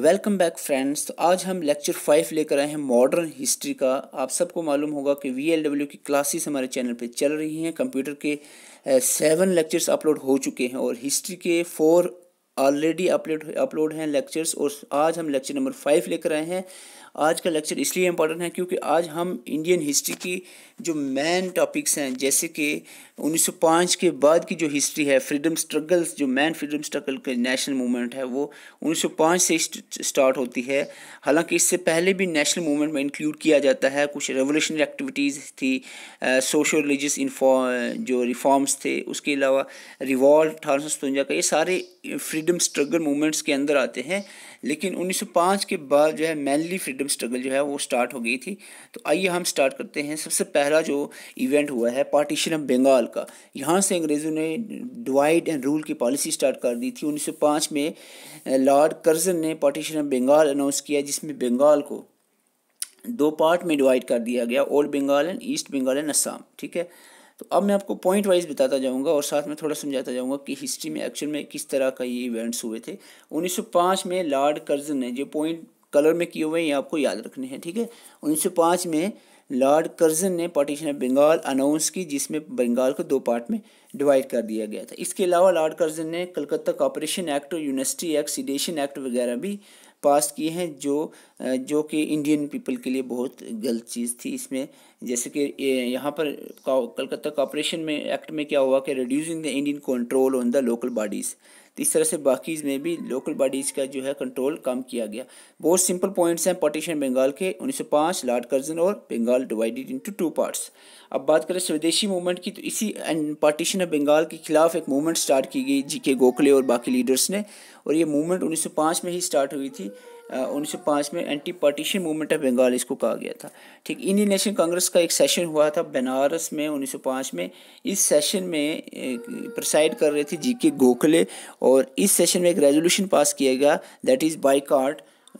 welcome back friends तो आज हम लेक्चर फाइव लेकर आए हैं मॉडर्न हिस्ट्री का आप सबको मालूम होगा कि वी की क्लासेस हमारे चैनल पे चल रही हैं कंप्यूटर के सेवन लेक्चर्स अपलोड हो चुके हैं और हिस्ट्री के फोर ऑलरेडी अपलोड अपलोड हैं लेक्चर्स और आज हम लेक्चर नंबर फाइव लेकर आए हैं आज का लेक्चर इसलिए इम्पोर्टेंट है क्योंकि आज हम इंडियन हिस्ट्री की जो मेन टॉपिक्स हैं जैसे कि 1905 के बाद की जो हिस्ट्री है फ्रीडम स्ट्रगल्स जो मैन फ्रीडम स्ट्रगल के नेशनल मूवमेंट है वो 1905 से स्टार्ट होती है हालांकि इससे पहले भी नेशनल मूवमेंट में इंक्लूड किया जाता है कुछ रेवोल्यूशनरी एक्टिविटीज़ थी सोशल रिलीजियस जो रिफॉर्म्स थे उसके अलावा रिवॉल्ट अठारह का ये सारे फ्रीडम स्ट्रगल मूवमेंट्स के अंदर आते हैं लेकिन 1905 के बाद जो है मैनली फ्रीडम स्ट्रगल जो है वो स्टार्ट हो गई थी तो आइए हम स्टार्ट करते हैं सबसे पहला जो इवेंट हुआ है पार्टीशन ऑफ बंगाल का यहाँ से अंग्रेज़ों ने डिवाइड एंड रूल की पॉलिसी स्टार्ट कर दी थी 1905 में लॉर्ड कर्जन ने पार्टीशन ऑफ बंगाल अनाउंस किया जिसमें बंगाल को दो पार्ट में डिवाइड कर दिया गया old Bengal and East Bengal and Assam ठीक है तो अब मैं आपको पॉइंट वाइज बताता जाऊंगा और साथ में थोड़ा समझाता जाऊंगा कि हिस्ट्री में एक्चुअल में किस तरह का ये इवेंट्स हुए थे 1905 में लॉर्ड कर्जन ने जो पॉइंट कलर में किए हुए हैं ये आपको याद रखने हैं ठीक है उन्नीस में लॉर्ड कर्जन ने पार्टीशन ऑफ बंगाल अनाउंस की जिसमें बंगाल को दो पार्ट में डिवाइड कर दिया गया था इसके अलावा लॉर्ड कर्जन ने कलकत्ता कॉपरेशन एक्ट और यूनिवर्सिटी एक्ट सीडेशन एक्ट वगैरह भी पास किए हैं जो जो कि इंडियन पीपल के लिए बहुत गलत चीज़ थी इसमें जैसे कि यहाँ पर कलकत्ता कॉपरेशन में एक्ट में क्या हुआ कि reducing the Indian control on the local bodies तो इस तरह से बाकीज़ में भी लोकल बॉडीज़ का जो है कंट्रोल कम किया गया बहुत सिंपल पॉइंट्स हैं पार्टीशन बंगाल के 1905 लॉर्ड कर्जन और Bengal divided into two parts अब बात करें स्वदेशी मूवमेंट की तो इसी पार्टीशन ऑफ बंगाल के खिलाफ एक मूवमेंट स्टार्ट की गई जी के गोखले और बाकी लीडर्स ने और ये मूवमेंट 1905 में ही स्टार्ट हुई थी 1905 में anti partition movement of Bengal इसको कहा गया था ठीक इंडियन नेशनल कांग्रेस का एक सेशन हुआ था बनारस में 1905 में इस सेशन में प्रसाइड कर रहे थे जी के गोखले और इस सेशन में एक रेजोल्यूशन पास किया गया that is by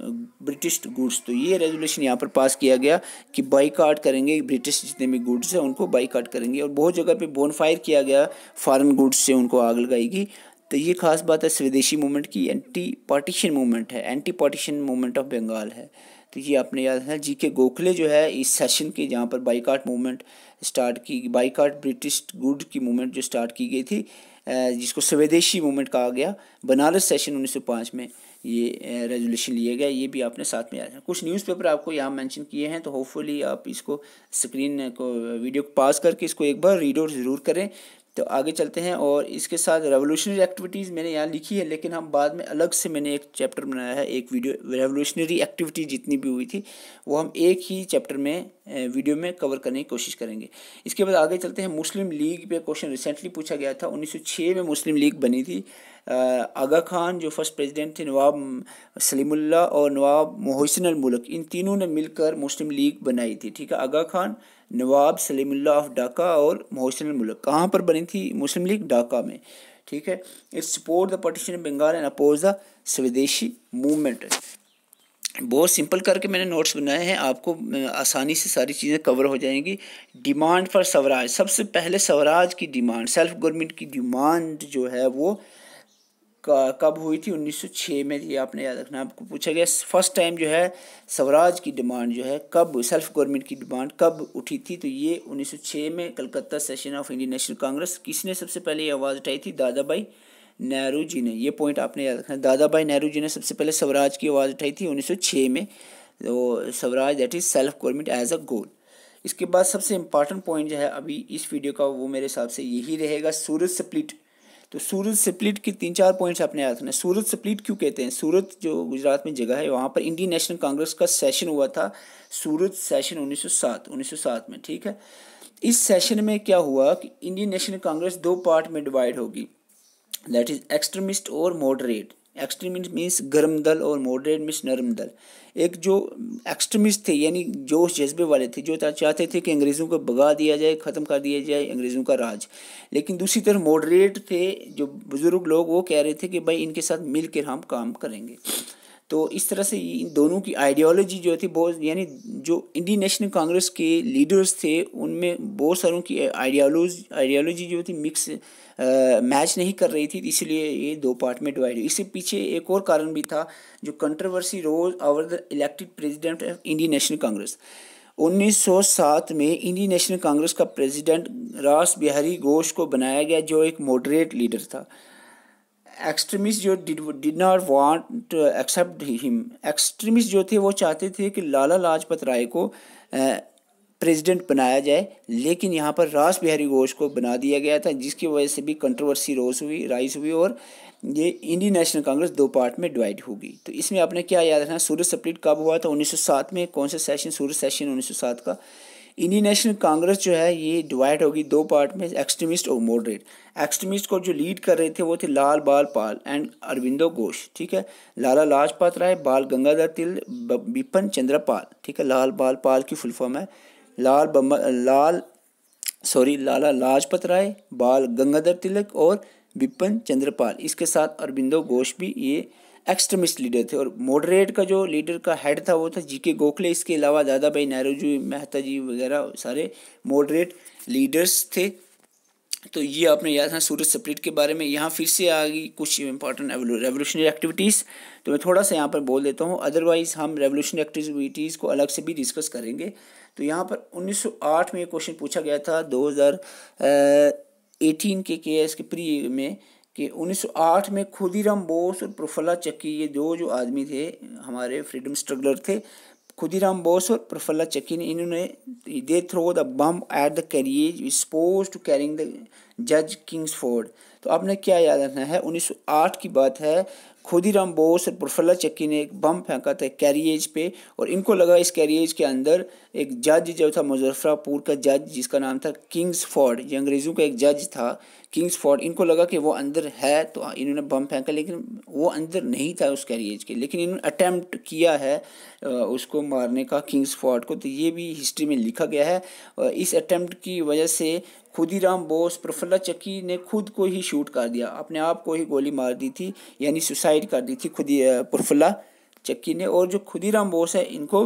British goods तो ये रेजोल्यूशन यहाँ पर पास किया गया कि बाइकाट करेंगे ब्रिटिश जितने भी गुड्स हैं उनको बाइकाट करेंगे और बहुत जगह बोन बोनफायर किया गया फॉरन गुड्स से उनको आग लगाएगी तो ये खास बात है स्वदेशी मूवमेंट की एंटी पार्टीशन मूवमेंट है anti partition movement of Bengal है तो ये आपने याद है जी के गोखले जो है इस सेशन के जहाँ पर बाइकाट मूवमेंट स्टार्ट की बाइकाट ब्रिटिश गुड की मूवमेंट जो स्टार्ट की गई थी जिसको स्वदेशी मूवमेंट कहा गया बनारस सेशन 1905 में ये रेजोल्यूशन लिए गए ये भी आपने साथ में याद है कुछ न्यूज़पेपर आपको यहाँ मेंशन किए हैं तो होपफुली आप इसको स्क्रीन को वीडियो को पास करके इसको एक बार रीड आउट ज़रूर करें तो आगे चलते हैं और इसके साथ रेवोल्यूशनरी एक्टिविटीज़ मैंने यहाँ लिखी है लेकिन हम बाद में अलग से मैंने एक चैप्टर बनाया है एक वीडियो रेवोल्यूशनरी एक्टिविटी जितनी भी हुई थी वो हम एक ही चैप्टर में वीडियो में कवर करने की कोशिश करेंगे इसके बाद आगे चलते हैं मुस्लिम लीग पे क्वेश्चन रिसेंटली पूछा गया था उन्नीस में मुस्लिम लीग बनी थी आगा खान जो फर्स्ट प्रेसिडेंट थे नवाब सलीमुल्ला और नवाब मोहसिन मुल्क इन तीनों ने मिलकर मुस्लिम लीग बनाई थी ठीक है आगा खान नवाब सलीमुल्लाह ऑफ डाका और मोहसिन मुल्क कहाँ पर बनी थी मुस्लिम लीग डाका में ठीक है it support the partition Bengal and oppose the swadeshi movement बहुत सिंपल करके मैंने नोट्स बनाए हैं आपको आसानी से सारी चीज़ें कवर हो जाएंगी डिमांड फॉर स्वराज सबसे पहले स्वराज की डिमांड सेल्फ गवर्नमेंट की डिमांड जो है वो कब हुई थी 1906 में ये आपने याद रखना आपको पूछा गया फर्स्ट टाइम जो है स्वराज की डिमांड जो है कब सेल्फ गवर्नमेंट की डिमांड कब उठी थी तो ये 1906 में कलकत्ता सेशन ऑफ इंडियन नेशनल कांग्रेस किसने सबसे पहले ये आवाज़ उठाई थी दादा भाई नेहरू जी ने ये पॉइंट आपने याद रखना दादा भाई नेहरू जी ने सबसे पहले स्वराज की आवाज़ उठाई थी उन्नीस में तो swaraj that is self government as a goal इसके बाद सबसे इंपॉर्टेंट पॉइंट जो है अभी इस वीडियो का वो मेरे हिसाब से यही रहेगा सूरज स्प्लिट तो सूरज स्प्लिट की तीन चार पॉइंट्स आपने याद रखना सूरज स्प्लिट क्यों कहते हैं सूरत जो गुजरात में जगह है वहाँ पर इंडियन नेशनल कांग्रेस का सेशन हुआ था सूरत सेशन सौ सात में ठीक है इस सेशन में क्या हुआ कि इंडियन नेशनल कांग्रेस दो पार्ट में डिवाइड होगी दैट इज एक्सट्रीमिस्ट और मॉडरेट एक्सट्रीमिस्ट मीन्स गर्म दल और मॉडरेट मीन्स नरम दल एक जो एक्सट्रीमिस्ट थे यानी जोश जज्बे वाले थे जो चाहते थे कि अंग्रेज़ों को भगा दिया जाए ख़त्म कर दिया जाए अंग्रेज़ों का राज लेकिन दूसरी तरफ मॉडरेट थे जो बुज़ुर्ग लोग वो कह रहे थे कि भाई इनके साथ मिलकर हम काम करेंगे तो इस तरह से इन दोनों की आइडियोलॉजी जो थी बहुत यानी जो इंडियन नेशनल कांग्रेस के लीडर्स थे उनमें बहुत सारों की आइडियालोज आइडियोलॉजी जो थी मिक्स मैच नहीं कर रही थी इसलिए ये दो पार्ट में डिवाइड हुई इसके पीछे एक और कारण भी था जो controversy rose over the elected president of Indian National Congress 1907 में इंडियन नेशनल कांग्रेस का प्रेसिडेंट रास बिहारी घोष को बनाया गया जो एक मॉडरेट लीडर था एक्सट्रीमिस्ट जो did not want accept him extremist जो थे वो चाहते थे कि लाला लाजपत राय को प्रेसिडेंट बनाया जाए लेकिन यहाँ पर रास बिहारी घोष को बना दिया गया था जिसकी वजह से भी कंट्रोवर्सी रोज हुई राइज हुई और ये इंडियन नेशनल कांग्रेस दो पार्ट में डिवाइड होगी तो इसमें आपने क्या याद रखना सूर्य सप्लीट कब हुआ था 1907 में कौन सा सेशन सूरज सेशन 1907 का इंडियन नेशनल कांग्रेस जो है ये डिवाइड होगी दो पार्ट में एक्सट्रीमिस्ट और मॉडरेट एक्सट्रीमिस्ट को जो लीड कर रहे थे वो थे लाल बाल पाल एंड अरविंदो घोष ठीक है लाला लाजपत राय बाल गंगाधर तिल बिपन चंद्रपाल ठीक है लाल बाल पाल की फुल फॉर्म है लाल बम लाल सॉरी लाला लाजपत राय बाल गंगाधर तिलक और बिपिन चंद्रपाल इसके साथ अरबिंदो घोष भी ये एक्सट्रीमिस्ट लीडर थे और मॉडरेट का जो लीडर का हेड था वो था जी के गोखले इसके अलावा दादा भाई नेहरू जी मेहता जी वगैरह सारे मॉडरेट लीडर्स थे तो ये आपने याद है सूरज स्प्लिट के बारे में यहाँ फिर से आ गई कुछ इंपॉर्टेंट रेवोल्यूशनरी एक्टिविटीज़ तो मैं थोड़ा सा यहाँ पर बोल देता हूँ अदरवाइज़ हम रेवोल्यूशनरी एक्टिविटीज़ को अलग से भी डिस्कस करेंगे तो यहाँ पर 1908 में ये क्वेश्चन पूछा गया था 2018 के के एस के प्री में कि 1908 में खुदीराम बोस और प्रफुल्ला चक्की ये दो जो आदमी थे हमारे फ्रीडम स्ट्रगलर थे खुदीराम बोस और प्रफुल्ला चक्की ने इन्होंने they throw the bomb at the carriage suppose to carrying the जज फोर्ड तो आपने क्या याद रखना है 1908 की बात है खोदीराम बोस और प्रफुल्ला चक्की ने एक बम फेंका था कैरिएज पे और इनको लगा इस कैरिएज के अंदर एक जज जो था मुजफ्फरपुर का जज जिसका नाम था किंग्स फोर्ड ये अंग्रेज़ों का एक जज था किंग्स फोर्ड इनको लगा कि वो अंदर है तो इन्होंने बम फेंका लेकिन वो अंदर नहीं था उस कैरिएज के लेकिन इन्होंने अटैम्प्ट किया है उसको मारने का किंग्स फोर्ड को तो ये भी हिस्ट्री में लिखा गया है इस अटैम्प्ट की वजह से खुदीराम बोस प्रफुल्ला चक्की ने खुद को ही शूट कर दिया अपने आप को ही गोली मार दी थी यानी सुसाइड कर दी थी खुदी प्रफुल्ला चक्की ने और जो खुदीराम बोस है इनको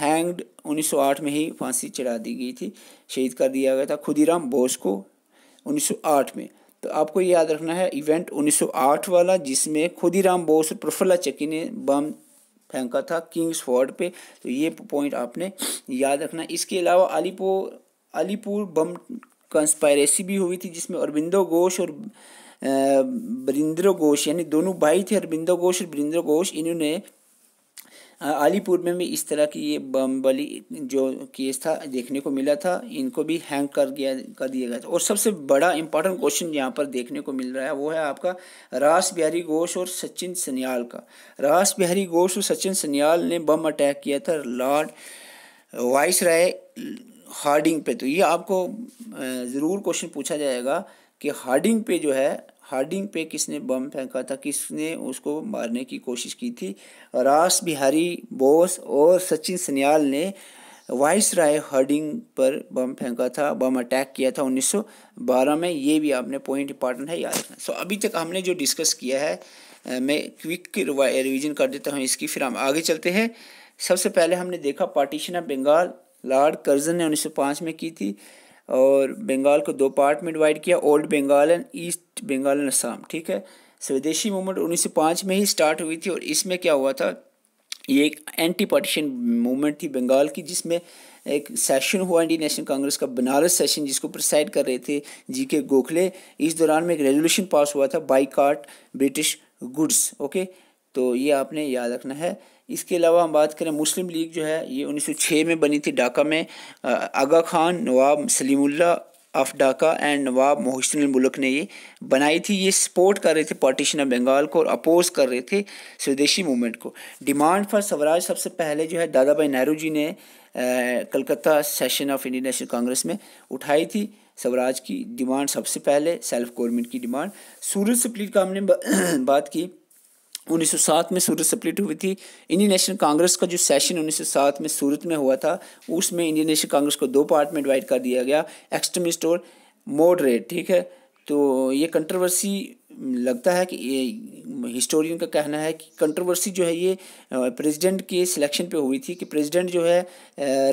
हैंग्ड 1908 में ही फांसी चढ़ा दी गई थी शहीद कर दिया गया था खुदीराम बोस को 1908 में तो आपको ये याद रखना है इवेंट 1908 वाला जिसमें खुदीराम बोस और प्रफुल्ला चक्की ने बम फेंका था किंग्स फोर्ड पे तो ये पॉइंट आपने याद रखना इसके अलावा अलीपुर अलीपुर बम कंस्पायरेसी भी हुई थी जिसमें अरविंदो घोष और वरिंद्र घोष यानी दोनों भाई थे अरविंदो घोष और वरिंद्र घोष इन्होंने अलीपुर में भी इस तरह की ये बली जो केस था देखने को मिला था इनको भी हैंग कर गया कर दिया गया था और सबसे बड़ा इंपॉर्टेंट क्वेश्चन यहाँ पर देखने को मिल रहा है वो है आपका रास बिहारी घोष और सचिन सन्याल का रास बिहारी घोष और सचिन सन्याल ने बम अटैक किया था लॉर्ड वाइस राय हार्डिंग पे तो ये आपको ज़रूर क्वेश्चन पूछा जाएगा कि हार्डिंग पे जो है हार्डिंग पे किसने बम फेंका था किसने उसको मारने की कोशिश की थी रास बिहारी बोस और सचिन सन्याल ने वाइस राय हार्डिंग पर बम फेंका था बम अटैक किया था 1912 में ये भी आपने पॉइंट इंपॉर्टेंट है याद रखना सो अभी तक हमने जो डिस्कस किया है मैं क्विक रिवीजन कर देता हूँ इसकी फिर हम आगे चलते हैं सबसे पहले हमने देखा partition of Bengal Lord Curzon ने 1905 में की थी और बंगाल को दो पार्ट में डिवाइड किया old Bengal and East Bengal and Assam ठीक है स्वदेशी मूवमेंट 1905 में ही स्टार्ट हुई थी और इसमें क्या हुआ था ये एक एंटी पार्टीशन मूवमेंट थी बंगाल की जिसमें एक सेशन हुआ इंडियन नेशनल कांग्रेस का बनारस सेशन जिसको प्रिसाइड कर रहे थे जी के गोखले इस दौरान में एक रेजोल्यूशन पास हुआ था बाई ब्रिटिश गुड्स ओके तो ये आपने याद रखना है इसके अलावा हम बात करें मुस्लिम लीग जो है ये 1906 में बनी थी ढाका में आगा खान नवाब सलीमुल्ला ऑफ ढाका एंड नवाब मोहसिन मुल्क ने ये बनाई थी ये सपोर्ट कर रहे थे पार्टीशन ऑफ बंगाल को और अपोज कर रहे थे स्वदेशी मूवमेंट को डिमांड फॉर स्वराज सबसे पहले जो है दादा भाई नेहरू जी ने कलकत्ता सेशन ऑफ इंडियन नेशनल कांग्रेस में उठाई थी स्वराज की डिमांड सबसे पहले सेल्फ गवर्नमेंट की डिमांड सूरज सप्लीट का हमने बात की 1907 में सूरत सप्लिट हुई थी इंडियन नेशनल कांग्रेस का जो सेशन 1907 में सूरत में हुआ था उसमें इंडियन नेशनल कांग्रेस को दो पार्ट में डिवाइड कर दिया गया एक्सट्रीमिस्ट और मॉडरेट ठीक है तो ये कंट्रोवर्सी हम्म, लगता है कि ये हिस्टोरियन का कहना है कि कंट्रोवर्सी जो है ये प्रेसिडेंट के सिलेक्शन पे हुई थी कि प्रेसिडेंट जो है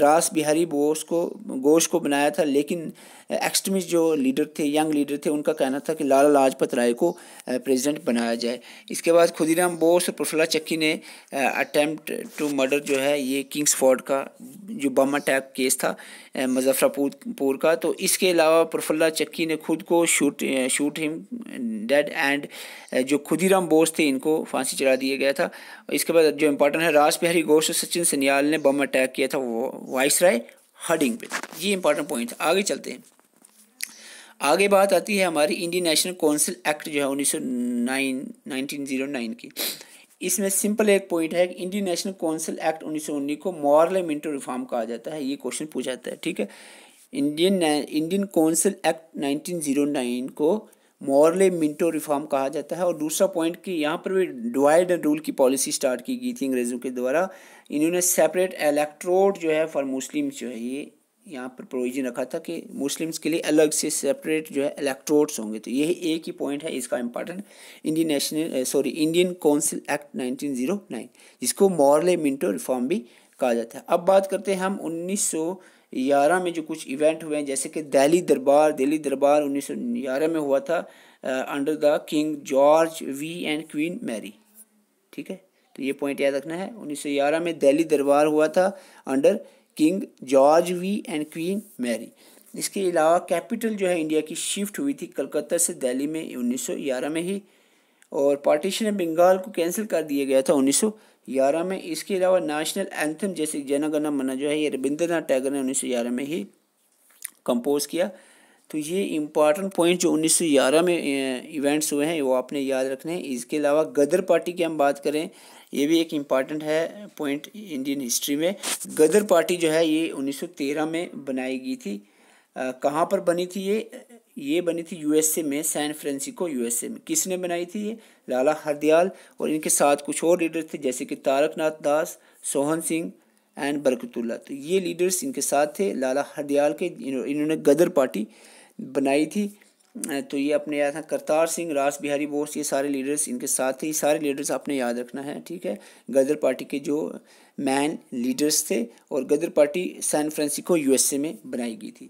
रास बिहारी बोस को घोष को बनाया था लेकिन एक्सट्रीमिस्ट जो लीडर थे यंग लीडर थे उनका कहना था कि लाला लाजपत राय को प्रेसिडेंट बनाया जाए इसके बाद खुदीराम बोस और प्रफुल्ला चक्की ने अटैम्प्ट टू मर्डर जो है ये किंग्स फोर्ड का जो बम अटैक केस था मुजफ्फरपुर का तो इसके अलावा प्रफुल्ला चक्की ने खुद को shoot shoot him dead and जो खुदीराम बोस थे इनको फांसी चढ़ा दिया गया था इसके बाद जो इंपॉर्टेंट है रास बिहारी घोष और सचिन सन्याल ने बम अटैक किया था वो वाइस राय हडिंग पे ये इंपॉर्टेंट पॉइंट आगे चलते हैं आगे बात आती है हमारी इंडियन नेशनल काउंसिल एक्ट जो है उन्नीस सौ नाइन नाइनटीन जीरो नाइन की इसमें सिंपल एक पॉइंट है कि इंडियन नेशनल काउंसिल एक्ट उन्नीस सौ उन्नीस को रिफॉर्म कहा जाता है ये क्वेश्चन पूछा जाता है ठीक है Indian Indian council act nineteen zero nine को मॉरले मिंटो रिफॉर्म कहा जाता है और दूसरा पॉइंट कि यहाँ पर भी डिवाइड एंड रूल की पॉलिसी स्टार्ट की गई थी अंग्रेज़ों के द्वारा इन्होंने सेपरेट एलेक्ट्रोड जो है फॉर मुस्लिम जो है ये यहाँ पर प्रोविजन रखा था कि मुस्लिम्स के लिए अलग से सेपरेट जो है इलेक्ट्रोड्स होंगे तो यही एक ही पॉइंट है इसका important Indian national sorry Indian council act 1909 जिसको मॉरले मिंटो रिफॉर्म भी कहा जाता है अब बात करते हैं हम 1911 में जो कुछ इवेंट हुए हैं जैसे कि दिल्ली दरबार दिल्ली दरबार उन्नीस में हुआ था under the King George V and Queen Mary ठीक है तो ये पॉइंट याद रखना है उन्नीस में दिल्ली दरबार हुआ था under King George V and Queen Mary इसके अलावा कैपिटल जो है इंडिया की शिफ्ट हुई थी कलकत्ता से दिल्ली में 1911 में ही और पार्टीशन बंगाल को कैंसिल कर दिया गया था 1911 में इसके अलावा नेशनल एंथम जैसे जनगण मना जो है ये रविंद्रनाथ टैगोर ने 1911 में ही कंपोज किया तो ये इम्पॉर्टेंट पॉइंट जो 1911 में इवेंट्स हुए हैं वो आपने याद रखने हैं इसके अलावा गदर पार्टी की हम बात करें ये भी एक इम्पॉर्टेंट है पॉइंट इंडियन हिस्ट्री में गदर पार्टी जो है ये 1913 में बनाई गई थी कहाँ पर बनी थी ये ये बनी थी यूएसए में सैन फ्रांसिस्को यूएसए में किसने बनाई थी ये लाला हरदयाल और इनके साथ कुछ और लीडर थे जैसे कि तारकनाथ दास सोहन सिंह एंड बरकतुल्ला तो ये लीडर्स इनके साथ थे लाला हरदयाल के इन्होंने गदर पार्टी बनाई थी तो ये अपने याद रखना करतार सिंह रास बिहारी बोस ये सारे लीडर्स इनके साथ ये सारे लीडर्स आपने याद रखना है ठीक है गदर पार्टी के जो मैन लीडर्स थे और Ghadar party San Francisco USA में बनाई गई थी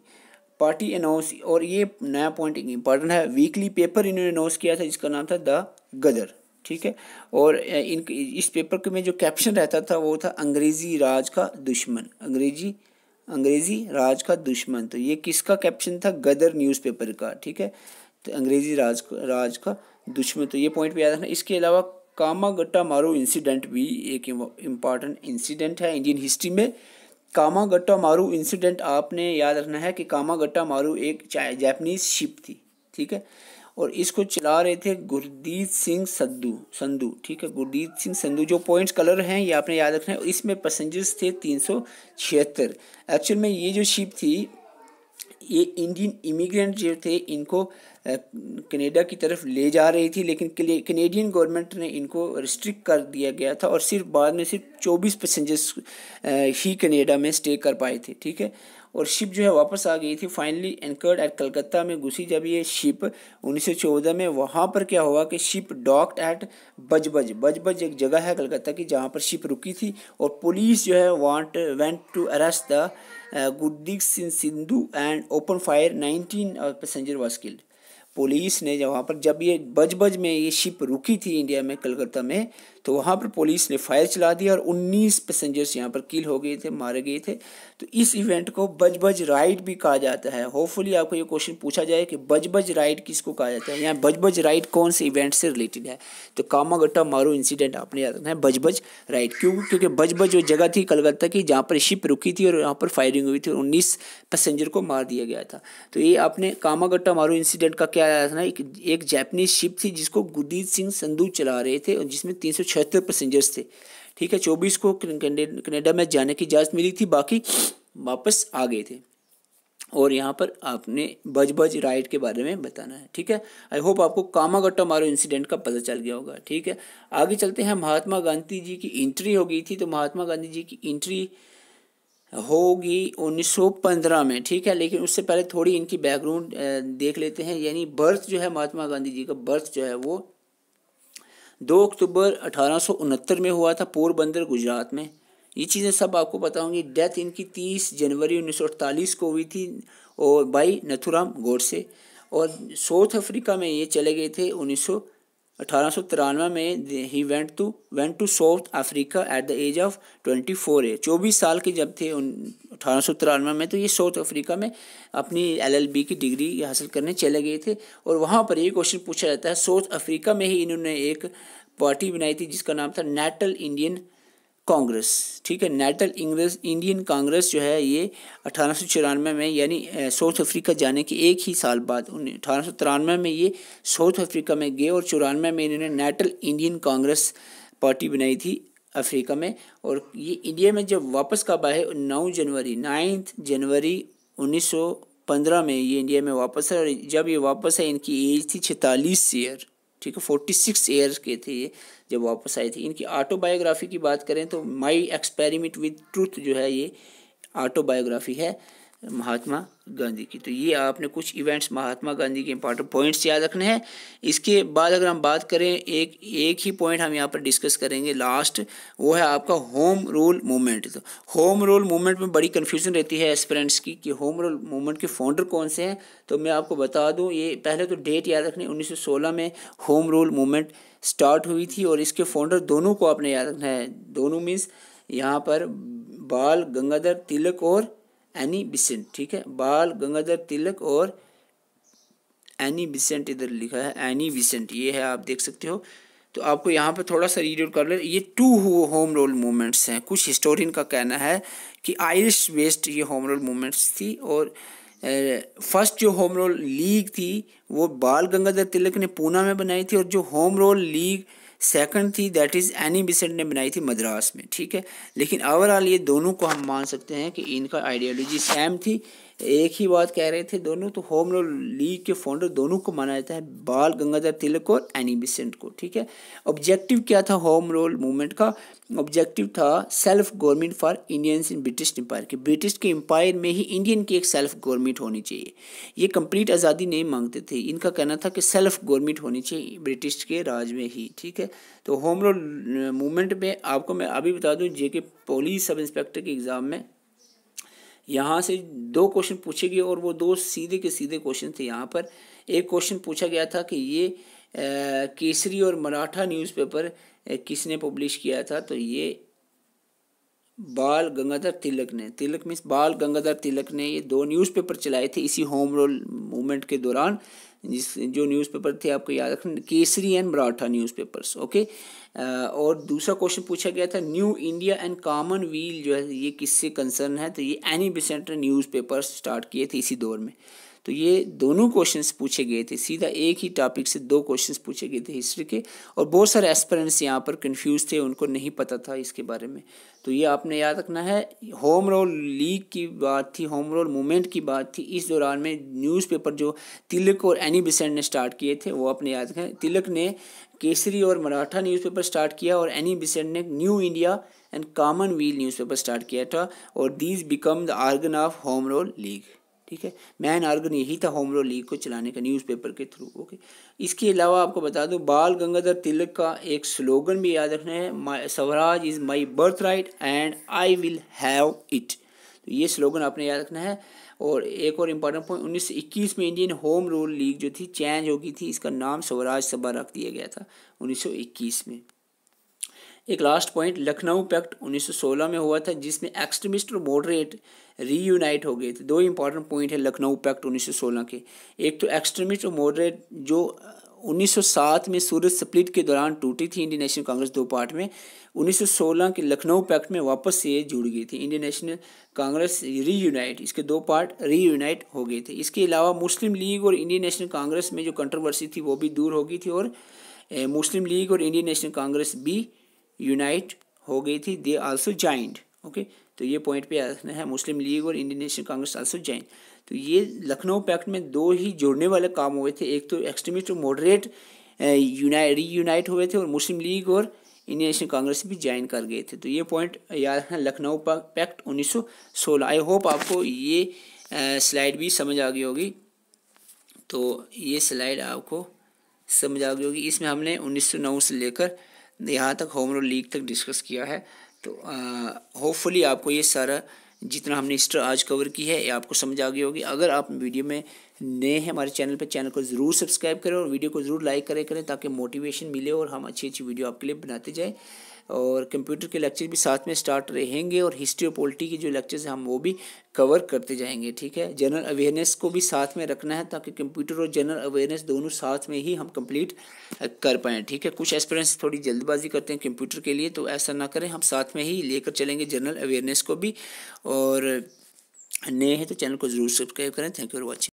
पार्टी अनाउंस और ये नया पॉइंट इंपॉर्टेंट है वीकली पेपर इन्होंने अनाउंस किया था जिसका नाम था द गदर ठीक है और इन इस पेपर के में जो कैप्शन रहता था वो था अंग्रेज़ी राज का दुश्मन अंग्रेजी अंग्रेज़ी राज का दुश्मन तो ये किसका कैप्शन था गदर न्यूज़पेपर का ठीक है तो अंग्रेज़ी राज राज का दुश्मन तो ये पॉइंट भी याद रखना इसके अलावा कामागट्टा मारो इंसिडेंट भी एक इम्पॉर्टेंट इंसिडेंट है इंडियन हिस्ट्री में कामागट्टा मारू इंसिडेंट आपने याद रखना है कि कामागट्टा मारू एक जैपनीज शिप थी ठीक है और इसको चला रहे थे गुरदीत सिंह संधू संधू ठीक है गुरदीत सिंह संधू जो पॉइंट्स कलर हैं ये आपने याद रखना है इसमें पैसेंजर्स थे तीन सौ छिहत्तर एक्चुअल में ये जो शिप थी ये इंडियन इमिग्रेंट जो थे इनको कनेडा की तरफ ले जा रही थी लेकिन कनेडियन गवर्नमेंट ने इनको रिस्ट्रिक्ट कर दिया गया था और सिर्फ बाद में सिर्फ 24 पैसेंजर्स ही कनेडा में स्टे कर पाए थे ठीक है और शिप जो है वापस आ गई थी फाइनली एंकर्ड एट कलकत्ता में घुसी जब ये शिप 1914 में वहाँ पर क्या हुआ कि ship docked at Budge Budge एक जगह है कलकत्ता की जहाँ पर शिप रुकी थी और पुलिस जो है want went to arrest the Gurdeep Singh Sindhu and open fire nineteen passenger was killed police ने जब वहाँ पर जब ये बजबज में ये शिप रुकी थी इंडिया में कलकत्ता में तो वहाँ पर पुलिस ने फायर चला दिया और 19 पैसेंजर्स यहाँ पर किल हो गए थे मारे गए थे तो इस इवेंट को बज बज राइड भी कहा जाता है होपफुली आपको ये क्वेश्चन पूछा जाए कि बज बज राइड किसको कहा जाता है यहाँ बज बज राइड कौन से इवेंट से रिलेटेड है तो कामागट्टा मारू इंसिडेंट आपने याद रखना है बज बज राइड क्यों क्योंकि बज बज वो जगह थी कलकत्ता की जहाँ पर शिप रुकी थी और यहाँ पर फायरिंग हुई थी और उन्नीस पैसेंजर को मार दिया गया था तो ये आपने कामागट्टा मारू इंसिडेंट का क्या याद रखना ना एक, एक जैपनीज शिप थी जिसको गुरदीत सिंह संधू चला रहे थे और जिसमें तीन छिहत्तर पैसेंजर्स थे ठीक है चौबीस को कनेडा में जाने की इजाज़त मिली थी बाकी वापस आ गए थे और यहाँ पर आपने बज बज राइड के बारे में बताना है ठीक है आई होप आपको कामागट्टा मारो इंसिडेंट का पता चल गया होगा ठीक है आगे चलते हैं महात्मा गांधी जी की इंट्री हो गई थी तो महात्मा गांधी जी की इंट्री होगी 1915 में ठीक है लेकिन उससे पहले थोड़ी इनकी बैकग्राउंड देख लेते हैं यानी बर्थ जो है महात्मा गांधी जी का बर्थ जो है वो दो अक्टूबर अठारह में हुआ था पोरबंदर गुजरात में ये चीज़ें सब आपको पता होंगी डेथ इनकी 30 जनवरी 1948 को हुई थी और बाई नथुराम गोडसे और साउथ अफ्रीका में ये चले गए थे उन्नीस सौ अठारह में ही went to went to South Africa at the age of twenty four है चौबीस साल के जब थे अठारह में तो ये साउथ अफ्रीका में अपनी एलएलबी की डिग्री हासिल करने चले गए थे और वहाँ पर ये क्वेश्चन पूछा जाता है साउथ अफ्रीका में ही इन्होंने एक पार्टी बनाई थी जिसका नाम था नेटल इंडियन कांग्रेस ठीक है नेटल इंग्रेस इंडियन कांग्रेस जो है ये अठारह में यानी साउथ अफ्रीका जाने के एक ही साल बाद अठारह में ये साउथ अफ्रीका में गए और चौरानवे में इन्होंने नेटल इंडियन कांग्रेस पार्टी बनाई थी अफ्रीका में और ये इंडिया में जब वापस कब आए नौ जनवरी नाइन्थ जनवरी उन्नीस सौ पंद्रह में ये इंडिया में वापस है और जब ये वापस है इनकी एज थी छतालीस ईयर ठीक है फोर्टी सिक्स ईयर्स के थे ये जब वापस आए थे इनकी ऑटोबायोग्राफी की बात करें तो माई एक्सपेरिमेंट विद ट्रूथ जो है ये ऑटोबायोग्राफी है महात्मा गांधी की तो ये आपने कुछ इवेंट्स महात्मा गांधी के इंपॉर्टेंट पॉइंट्स याद रखने हैं इसके बाद अगर हम बात करें एक एक ही पॉइंट हम यहाँ पर डिस्कस करेंगे लास्ट वो है आपका होम रूल मूवमेंट तो होम रूल मूवमेंट में बड़ी कन्फ्यूजन रहती है एस्परेंट्स की कि होम रूल मूवमेंट के फाउंडर कौन से हैं तो मैं आपको बता दूँ ये पहले तो डेट याद रखनी उन्नीस में होम रूल मूवमेंट स्टार्ट हुई थी और इसके फाउंडर दोनों को आपने याद रखना है दोनों मीन्स यहाँ पर बाल गंगाधर तिलक और एनी बिसेंट ठीक है बाल गंगाधर तिलक और एनी बिसेंट इधर लिखा है एनी बिसेंट ये है आप देख सकते हो तो आपको यहाँ पर थोड़ा सा रीड कर ले ये टू होम रोल मूवमेंट्स हैं कुछ हिस्टोरियन का कहना है कि आयरिश वेस्ट ये होम रोल मूवमेंट्स थी और फर्स्ट जो होम रोल लीग थी वो बाल गंगाधर तिलक ने पूना में बनाई थी और जो होम रोल लीग सेकंड थी दैट इज़ एनी बिसेंट ने बनाई थी मद्रास में ठीक है लेकिन ओवरऑल ये दोनों को हम मान सकते हैं कि इनका आइडियोलॉजी सेम थी एक ही बात कह रहे थे दोनों तो होम लोन लीग के फाउंडर दोनों को माना जाता है बाल गंगाधर तिलक और एनी बिसेंट को ठीक है ऑब्जेक्टिव क्या था होम रोल मूवमेंट का ऑब्जेक्टिव था self government for Indians in British empire के ब्रिटिश के एम्पायर में ही इंडियन की एक सेल्फ गवर्नमेंट होनी चाहिए ये कंप्लीट आज़ादी नहीं मांगते थे इनका कहना था कि सेल्फ गवर्नमेंट होनी चाहिए ब्रिटिश के राज में ही ठीक है तो होम रोल मूवमेंट में आपको मैं अभी बता दूँ जे के पुलिस सब इंस्पेक्टर के एग्ज़ाम में यहाँ से दो क्वेश्चन पूछे गए और वो दो सीधे के सीधे क्वेश्चन थे यहाँ पर एक क्वेश्चन पूछा गया था कि ये केसरी और मराठा न्यूज़पेपर किसने पब्लिश किया था तो ये बाल गंगाधर तिलक ने तिलक मीन्स बाल गंगाधर तिलक ने ये दो न्यूज़पेपर चलाए थे इसी होम रोल मूवमेंट के दौरान जिस जो न्यूज़पेपर थे आपको याद रखना Kesari and Maratha newspapers okay और दूसरा क्वेश्चन पूछा गया था New India and Commonweal जो है ये किससे कंसर्न है तो ये एनी बिसेंट न्यूज़पेपर्स स्टार्ट किए थे इसी दौर में तो ये दोनों क्वेश्चंस पूछे गए थे सीधा एक ही टॉपिक से दो क्वेश्चंस पूछे गए थे हिस्ट्री के और बहुत सारे एस्परेंट्स यहाँ पर कंफ्यूज थे उनको नहीं पता था इसके बारे में तो ये आपने याद रखना है होम रोल लीग की बात थी होम रोल मूवमेंट की बात थी इस दौरान में न्यूज़पेपर जो तिलक और एनी बिसेंट ने स्टार्ट किए थे वो आपने याद रखें तिलक ने केसरी और मराठा न्यूज़पेपर स्टार्ट किया और एनी बिसेंट ने New India and Commonweal newspaper start किया था और these become the organ of home rule league ठीक है मैन आर्गन यही था होम रूल लीग को चलाने का न्यूज़पेपर के थ्रू ओके इसके अलावा आपको बता दूं बाल गंगाधर तिलक का एक स्लोगन भी याद रखना है my swaraj is my birthright and I will have it तो ये स्लोगन आपने याद रखना है और एक और इम्पॉर्टेंट पॉइंट उन्नीस सौ इक्कीस में इंडियन होम रूल लीग जो थी चेंज हो गई थी इसका नाम स्वराज सभा रख दिया गया था उन्नीस सौ इक्कीस में एक लास्ट पॉइंट लखनऊ पैक्ट 1916 में हुआ था जिसमें एक्सट्रीमिस्ट और मॉडरेट रीयूनाइट हो गए थे दो इंपॉर्टेंट पॉइंट है लखनऊ पैक्ट 1916 के एक तो एक्सट्रीमिस्ट और मॉडरेट जो 1907 में सूरत स्प्लिट के दौरान टूटी थी इंडियन नेशनल कांग्रेस दो पार्ट में 1916 के लखनऊ पैक्ट में वापस से जुड़ गई थी इंडियन नेशनल कांग्रेस रीयूनाइट इसके दो पार्ट रीयूनाइट हो गए थे इसके अलावा मुस्लिम लीग और इंडियन नेशनल कांग्रेस में जो कंट्रोवर्सी थी वो भी दूर हो गई थी और मुस्लिम लीग और इंडियन नेशनल कांग्रेस भी यूनाइट हो गई थी दे आल्सो जॉइंड ओके तो ये पॉइंट पे रखना है मुस्लिम लीग और इंडियन नेशनल कांग्रेस आल्सो ज्वाइन तो ये लखनऊ पैक्ट में दो ही जोड़ने वाले काम हुए थे एक तो एक्सट्रीमिस्ट और मॉडरेट री यूनाइट हुए थे और मुस्लिम लीग और इंडियन नेशनल कांग्रेस भी ज्वाइन कर गए थे तो ये पॉइंट याद रखना लखनऊ पैक्ट उन्नीस आई होप आपको ये स्लाइड भी समझ आ गई होगी तो ये स्लाइड आपको समझ आ गई होगी इसमें हमने 1909 से लेकर यहाँ तक होम रूल लीग तक डिस्कस किया है तो होपफुली आपको ये सारा जितना हमने हिस्टर आज कवर की है ये आपको समझ आ गई होगी अगर आप वीडियो में नए हैं हमारे चैनल पर चैनल को ज़रूर सब्सक्राइब करें और वीडियो को ज़रूर लाइक करें करें ताकि मोटिवेशन मिले और हम अच्छी अच्छी वीडियो आपके लिए बनाते जाएँ और कंप्यूटर के लेक्चर भी साथ में स्टार्ट रहेंगे और हिस्ट्री और पोल्ट्री की जो लेक्चर्स हम वो भी कवर करते जाएंगे ठीक है जनरल अवेयरनेस को भी साथ में रखना है ताकि कंप्यूटर और जनरल अवेयरनेस दोनों साथ में ही हम कंप्लीट कर पाएँ ठीक है कुछ एक्सपीरियंस थोड़ी जल्दबाजी करते हैं कंप्यूटर के लिए तो ऐसा ना करें हम साथ में ही लेकर चलेंगे जनरल अवेयरनेस को भी और नए हैं तो चैनल को ज़रूर सब्सक्राइब करें थैंक यू फॉर वॉचिंग